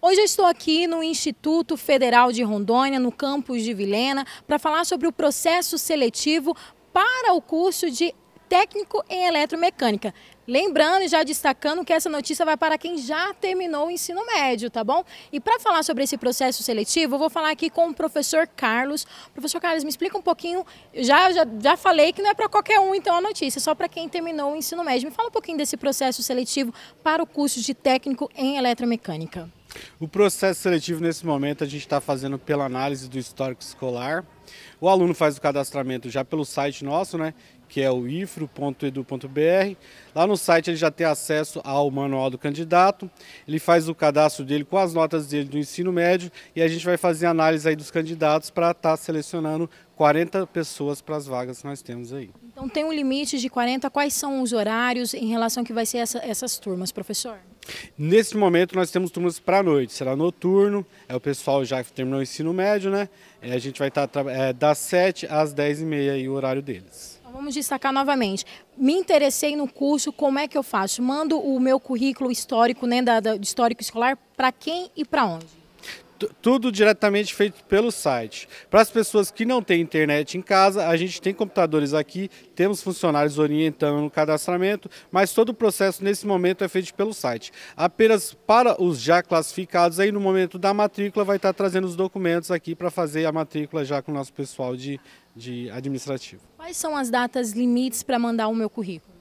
Hoje eu estou aqui no Instituto Federal de Rondônia, no campus de Vilena, para falar sobre o processo seletivo para o curso de técnico em eletromecânica. Lembrando e já destacando que essa notícia vai para quem já terminou o ensino médio, tá bom? E para falar sobre esse processo seletivo, eu vou falar aqui com o professor Carlos. Professor Carlos, me explica um pouquinho. Já já, já falei que não é para qualquer um, então a notícia, só para quem terminou o ensino médio. Me fala um pouquinho desse processo seletivo para o curso de técnico em eletromecânica. O processo seletivo, nesse momento, a gente está fazendo pela análise do histórico escolar. O aluno faz o cadastramento já pelo site nosso, né? Que é o ifro.edu.br. Lá no site ele já tem acesso ao manual do candidato. Ele faz o cadastro dele com as notas dele do ensino médio e a gente vai fazer análise aí dos candidatos para estar tá selecionando 40 pessoas para as vagas que nós temos aí. Então tem um limite de 40. Quais são os horários em relação que vai ser essa, essas turmas, professor? Neste momento nós temos turmas para a noite, será noturno, é o pessoal já que terminou o ensino médio, né? É, a gente vai estar tá, é, das 7 às 10 e meia aí, o horário deles. Então, vamos destacar novamente. Me interessei no curso, como é que eu faço? Mando o meu currículo histórico, né, da, da histórico escolar, para quem e para onde? tudo diretamente feito pelo site. Para as pessoas que não têm internet em casa, a gente tem computadores aqui, temos funcionários orientando no cadastramento, mas todo o processo nesse momento é feito pelo site. Apenas para os já classificados, aí no momento da matrícula, vai estar trazendo os documentos aqui para fazer a matrícula já com o nosso pessoal de, de administrativo. Quais são as datas limites para mandar o meu currículo?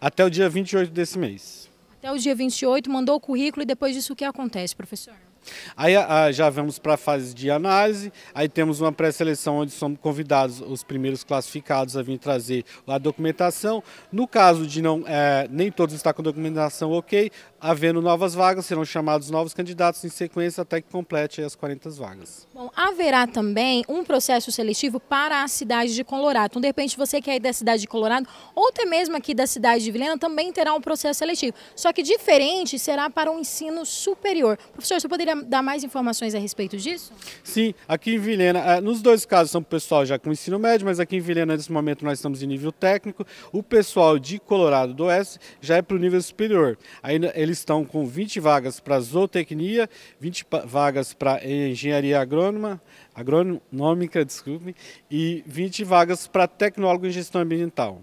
Até o dia 28 desse mês. Até o dia 28, mandou o currículo e depois disso o que acontece, professor? Aí a, ah, já vamos para a fase de análise, aí temos uma pré-seleção onde são convidados os primeiros classificados a vir trazer a documentação. No caso de não é, nem todos estar com documentação ok, havendo novas vagas, serão chamados novos candidatos em sequência até que complete as 40 vagas. Bom, haverá também um processo seletivo para a cidade de Colorado. Então, de repente, você que é da cidade de Colorado ou até mesmo aqui da cidade de Vilhena também terá um processo seletivo. Só que diferente será para o um ensino superior. Professor, você poderia dar mais informações a respeito disso? Sim, aqui em Vilhena, eh, nos dois casos são pessoal já com ensino médio, mas aqui em Vilhena, nesse momento, nós estamos em nível técnico. O pessoal de Colorado do Oeste já é para o nível superior. Aí eles estão com 20 vagas para zootecnia, 20 vagas para engenharia agrônoma, agronômica, desculpe, e 20 vagas para tecnólogo em gestão ambiental.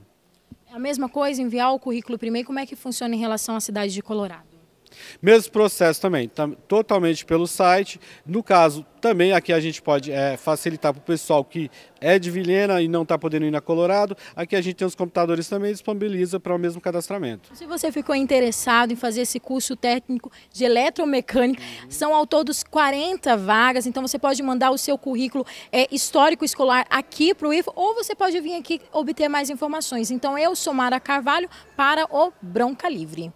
É a mesma coisa, enviar o currículo primeiro, como é que funciona em relação à cidade de Colorado? Mesmo processo também, totalmente pelo site. No caso, também aqui a gente pode é, facilitar para o pessoal que é de Vilhena e não está podendo ir na Colorado. Aqui a gente tem os computadores também disponibiliza para o mesmo cadastramento. Se você ficou interessado em fazer esse curso técnico de eletromecânica, uhum. são ao todo 40 vagas, então você pode mandar o seu currículo é, histórico escolar aqui para o IFO ou você pode vir aqui obter mais informações. Então eu sou Mara Carvalho para o Bronca Livre.